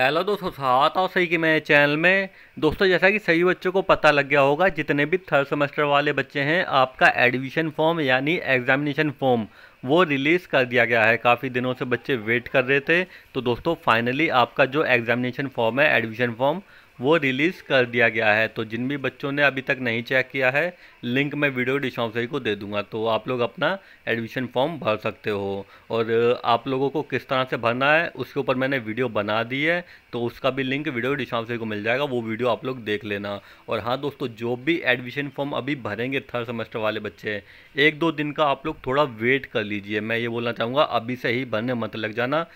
hello दोस्तों स्वागत आप सही कि मेरे चैनल में दोस्तों जैसा कि सही बच्चों को पता लग गया होगा जितने भी थर्ड सेमेस्टर वाले बच्चे हैं आपका एडमिशन फॉर्म यानी एग्जामिनेशन फॉर्म वो रिलीज़ कर दिया गया है काफ़ी दिनों से बच्चे वेट कर रहे थे तो दोस्तों फाइनली आपका जो एग्जामिनेशन फॉर्म है एडमिशन फॉर्म वो रिलीज़ कर दिया गया है तो जिन भी बच्चों ने अभी तक नहीं चेक किया है लिंक मैं वीडियो डिस्क्रिप्शन को दे दूंगा तो आप लोग अपना एडमिशन फॉर्म भर सकते हो और आप लोगों को किस तरह से भरना है उसके ऊपर मैंने वीडियो बना दी है तो उसका भी लिंक वीडियो डिस्क्रिप्शन को मिल जाएगा वो वीडियो आप लोग देख लेना और हाँ दोस्तों जो भी एडमिशन फॉर्म अभी भरेंगे थर्ड सेमेस्टर वाले बच्चे एक दो दिन का आप लोग थोड़ा वेट कर लीजिए मैं ये बोलना चाहूँगा अभी से ही भरने मत लग जाना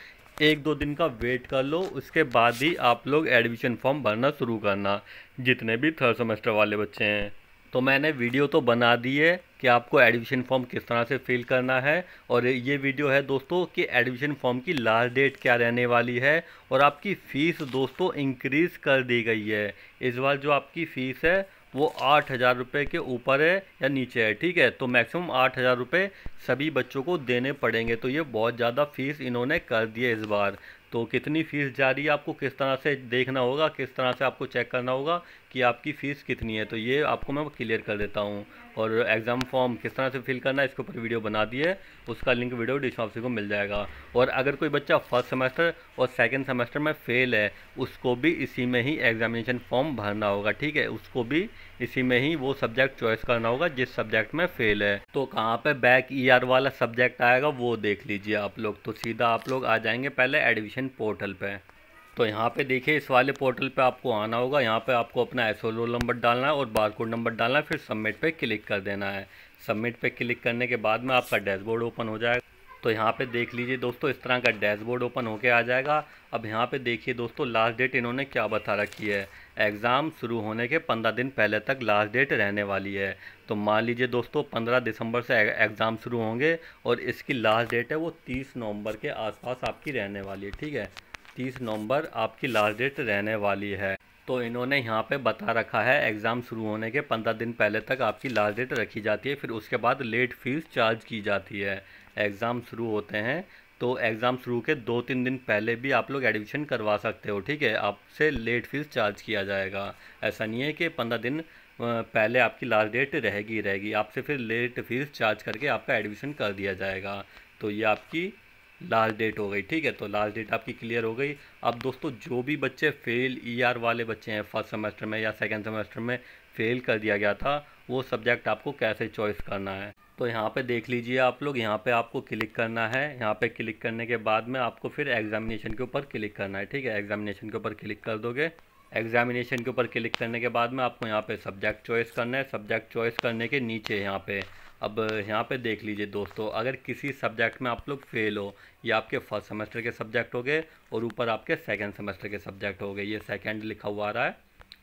एक दो दिन का वेट कर लो उसके बाद ही आप लोग एडमिशन फॉर्म भरना शुरू करना जितने भी थर्ड सेमेस्टर वाले बच्चे हैं तो मैंने वीडियो तो बना दी है कि आपको एडमिशन फॉर्म किस तरह से फिल करना है और ये वीडियो है दोस्तों कि एडमिशन फॉर्म की लास्ट डेट क्या रहने वाली है और आपकी फ़ीस दोस्तों इंक्रीज़ कर दी गई है इस बार जो आपकी फ़ीस है वो आठ हज़ार रुपये के ऊपर है या नीचे है ठीक है तो मैक्सिमम आठ हज़ार रुपये सभी बच्चों को देने पड़ेंगे तो ये बहुत ज़्यादा फ़ीस इन्होंने कर दी है इस बार तो कितनी फ़ीस जा रही है आपको किस तरह से देखना होगा किस तरह से आपको चेक करना होगा कि आपकी फ़ीस कितनी है तो ये आपको मैं क्लियर कर देता हूँ और एग्ज़ाम फॉर्म किस तरह से फिल करना है इसके ऊपर वीडियो बना दिए उसका लिंक वीडियो डिस्क्रिप्शन को मिल जाएगा और अगर कोई बच्चा फर्स्ट सेमेस्टर और सेकेंड सेमेस्टर में फ़ेल है उसको भी इसी में ही एग्जामिनेशन फॉर्म भरना होगा ठीक है उसको भी इसी में ही वो सब्जेक्ट चॉइस करना होगा जिस सब्जेक्ट में फ़ेल है तो कहाँ पर बैक ई वाला सब्जेक्ट आएगा वो देख लीजिए आप लोग तो सीधा आप लोग आ जाएंगे पहले एडमिशन पोर्टल पर तो यहाँ पे देखिए इस वाले पोर्टल पे आपको आना होगा यहाँ पे आपको अपना एस नंबर डालना है और बारकोड नंबर डालना है फिर सबमिट पे क्लिक कर देना है सबमिट पे क्लिक करने के बाद में आपका डैशबोर्ड ओपन हो जाएगा तो यहाँ पे देख लीजिए दोस्तों इस तरह का डैशबोर्ड ओपन होके आ जाएगा अब यहाँ पे देखिए दोस्तों लास्ट डेट इन्होंने क्या बता रखी है एग्ज़ाम शुरू होने के पंद्रह दिन पहले तक लास्ट डेट रहने वाली है तो मान लीजिए दोस्तों पंद्रह दिसंबर से एग्ज़ाम शुरू होंगे और इसकी लास्ट डेट है वो तीस नवम्बर के आसपास आपकी रहने वाली है ठीक है तीस नवंबर आपकी लास्ट डेट रहने वाली है तो इन्होंने यहाँ पे बता रखा है एग्ज़ाम शुरू होने के पंद्रह दिन पहले तक आपकी लास्ट डेट रखी जाती है फिर उसके बाद लेट फीस चार्ज की जाती है एग्ज़ाम शुरू होते हैं तो एग्ज़ाम शुरू के दो तीन दिन पहले भी आप लोग एडमिशन करवा सकते हो ठीक है आपसे लेट फीस चार्ज किया जाएगा ऐसा नहीं है कि पंद्रह दिन पहले आपकी लास्ट डेट रहेगी रहेगी आपसे फिर लेट फीस चार्ज करके आपका एडमिशन कर दिया जाएगा तो ये आपकी लास्ट डेट हो गई ठीक है तो लास्ट डेट आपकी क्लियर हो गई अब दोस्तों जो भी बच्चे फेल ईआर e वाले बच्चे हैं फर्स्ट सेमेस्टर में या सेकेंड सेमेस्टर में फेल कर दिया गया था वो सब्जेक्ट आपको कैसे चॉइस करना है तो यहाँ पे देख लीजिए आप लोग यहाँ पे आपको क्लिक करना है यहाँ पे क्लिक करने के बाद में आपको फिर एग्जामिनेशन के ऊपर क्लिक करना है ठीक है एग्जामिनेशन के ऊपर क्लिक कर दोगे एग्जामिनेशन के ऊपर क्लिक करने के बाद में आपको यहाँ पे सब्जेक्ट चॉइस करना है सब्जेक्ट चॉइस करने के नीचे यहाँ पे अब यहाँ पे देख लीजिए दोस्तों अगर किसी सब्जेक्ट में आप लोग फेल हो ये आपके फर्स्ट सेमेस्टर के सब्जेक्ट हो गए और ऊपर आपके सेकेंड सेमेस्टर के सब्जेक्ट हो गए ये सेकेंड लिखा हुआ आ रहा है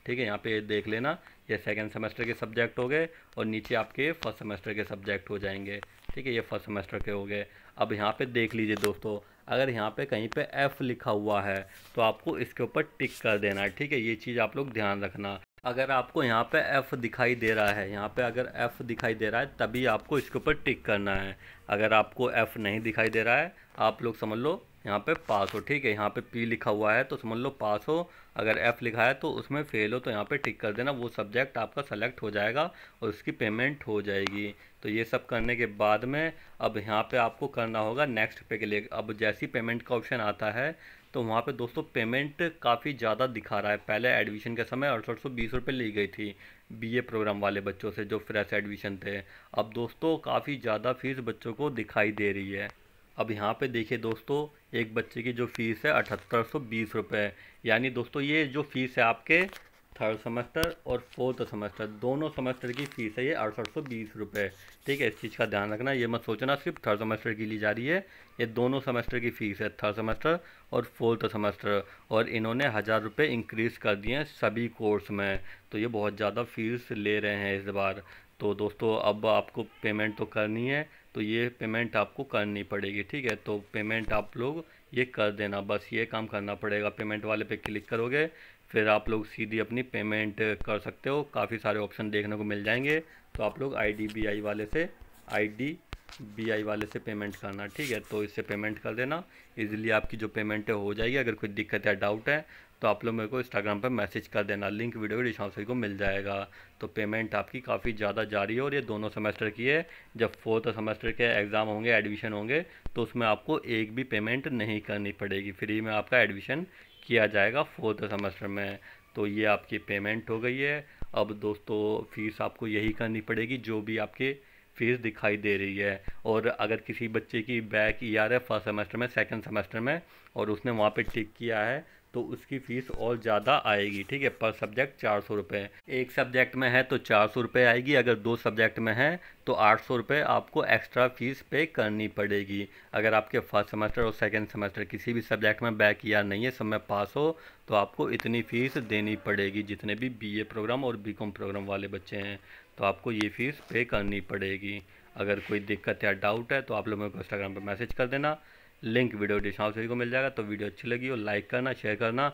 ठीक है यहाँ पे देख लेना ये सेकेंड सेमेस्टर के सब्जेक्ट हो गए और नीचे आपके फर्स्ट सेमेस्टर के सब्जेक्ट हो जाएंगे ठीक है ये फर्स्ट सेमेस्टर के हो गए अब यहाँ पे देख लीजिए दोस्तों अगर यहाँ पे कहीं पे F लिखा हुआ है तो आपको इसके ऊपर टिक कर देना है ठीक है ये चीज़ आप लोग ध्यान रखना अगर आपको यहाँ पे F दिखाई दे रहा है यहाँ पे अगर F दिखाई दे रहा है तभी आपको इसके ऊपर टिक करना है अगर आपको F नहीं दिखाई दे रहा है आप लोग समझ लो यहाँ पे पास हो ठीक है यहाँ पे पी लिखा हुआ है तो समझ लो पास हो अगर एफ लिखा है तो उसमें फेल हो तो यहाँ पे टिक कर देना वो सब्जेक्ट आपका सेलेक्ट हो जाएगा और उसकी पेमेंट हो जाएगी तो ये सब करने के बाद में अब यहाँ पे आपको करना होगा नेक्स्ट पे के लिए अब जैसी पेमेंट का ऑप्शन आता है तो वहाँ पे दोस्तों पेमेंट काफ़ी ज़्यादा दिखा रहा है पहले एडमिशन के समय अड़सठ सौ बीस रुपये ली गई थी बीए प्रोग्राम वाले बच्चों से जो फ्रेश एडमिशन थे अब दोस्तों काफ़ी ज़्यादा फीस बच्चों को दिखाई दे रही है अब यहाँ पे देखिए दोस्तों एक बच्चे की जो फ़ीस है अठहत्तर सौ बीस रुपये यानी दोस्तों ये जो फ़ीस है आपके थर्ड सेमेस्टर और फोर्थ सेमेस्टर दोनों सेमेस्टर की फ़ीस है ये अड़सठ सौ बीस रुपये ठीक है इस चीज़ का ध्यान रखना ये मत सोचना सिर्फ थर्ड सेमेस्टर की ली जा रही है ये दोनों सेमेस्टर की फ़ीस है थर्ड सेमेस्टर और फोर्थ सेमेस्टर और इन्होंने हज़ार रुपये इंक्रीज़ कर दिए हैं सभी कोर्स में तो ये बहुत ज़्यादा फ़ीस ले रहे हैं इस बार तो दोस्तों अब आपको पेमेंट तो करनी है तो ये पेमेंट आपको करनी पड़ेगी ठीक है तो पेमेंट आप लोग ये कर देना बस ये काम करना पड़ेगा पेमेंट वाले पे क्लिक करोगे फिर आप लोग सीधी अपनी पेमेंट कर सकते हो काफ़ी सारे ऑप्शन देखने को मिल जाएंगे तो आप लोग आई वाले से आई बीआई वाले से पेमेंट करना ठीक है तो इससे पेमेंट कर देना इजीली आपकी जो पेमेंट है हो जाएगी अगर कोई दिक्कत या डाउट है तो आप लोग मेरे को इंस्टाग्राम पर मैसेज कर देना लिंक वीडियो के डिस्क्रिप्शन को मिल जाएगा तो पेमेंट आपकी काफ़ी ज़्यादा जारी है और ये दोनों सेमेस्टर की है जब फोर्थ सेमेस्टर के एग्ज़ाम होंगे एडमिशन होंगे तो उसमें आपको एक भी पेमेंट नहीं करनी पड़ेगी फ्री में आपका एडमिशन किया जाएगा फोर्थ सेमेस्टर में तो ये आपकी पेमेंट हो गई है अब दोस्तों फीस आपको यही करनी पड़ेगी जो भी आपके फीस दिखाई दे रही है और अगर किसी बच्चे की बैक ईयर है फर्स्ट सेमेस्टर में सेकंड सेमेस्टर में और उसने वहाँ पे टिक किया है तो उसकी फ़ीस और ज़्यादा आएगी ठीक है पर सब्जेक्ट चार सौ रुपये एक सब्जेक्ट में है तो चार सौ रुपये आएगी अगर दो सब्जेक्ट में है तो आठ सौ रुपये आपको एक्स्ट्रा फ़ीस पे करनी पड़ेगी अगर आपके फर्स्ट सेमेस्टर और सेकेंड सेमेस्टर किसी भी सब्जेक्ट में बैक या नहीं है सब में पास हो तो आपको इतनी फ़ीस देनी पड़ेगी जितने भी ए प्रोग्राम और कॉम प्रोग्राम वाले बच्चे हैं तो आपको ये फ़ीस पे करनी पड़ेगी अगर कोई दिक्कत या डाउट है तो आप लोग मेरे को इंस्टाग्राम पर मैसेज कर देना लिंक वीडियो डिस्क्रिप्शन को मिल जाएगा तो वीडियो अच्छी लगी हो लाइक करना शेयर करना